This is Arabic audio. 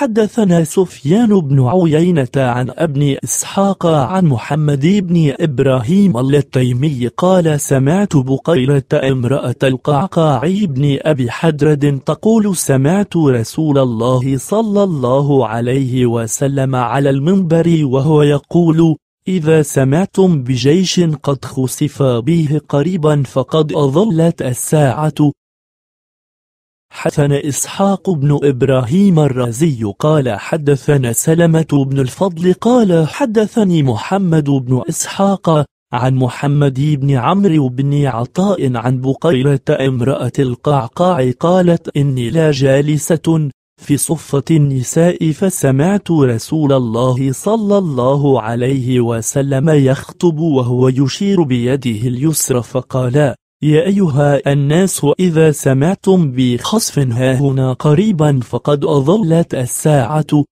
حدثنا سفيان بن عيينة عن ابن إسحاق عن محمد بن إبراهيم التيمي قال سمعت بقيرة امرأة القعقاع بن أبي حدرد تقول سمعت رسول الله صلى الله عليه وسلم على المنبر وهو يقول إذا سمعتم بجيش قد خسف به قريبا فقد أظلت الساعة حدثنا إسحاق بن إبراهيم الرازي قال حدثنا سلمة بن الفضل قال حدثني محمد بن إسحاق عن محمد بن عمرو بن عطاء عن بقيرة امرأة القعقاع قالت إني لا جالسة في صفة النساء فسمعت رسول الله صلى الله عليه وسلم يخطب وهو يشير بيده اليسرى فقال يا أيها الناس إذا سمعتم بخصف هنا قريبا فقد أظلت الساعة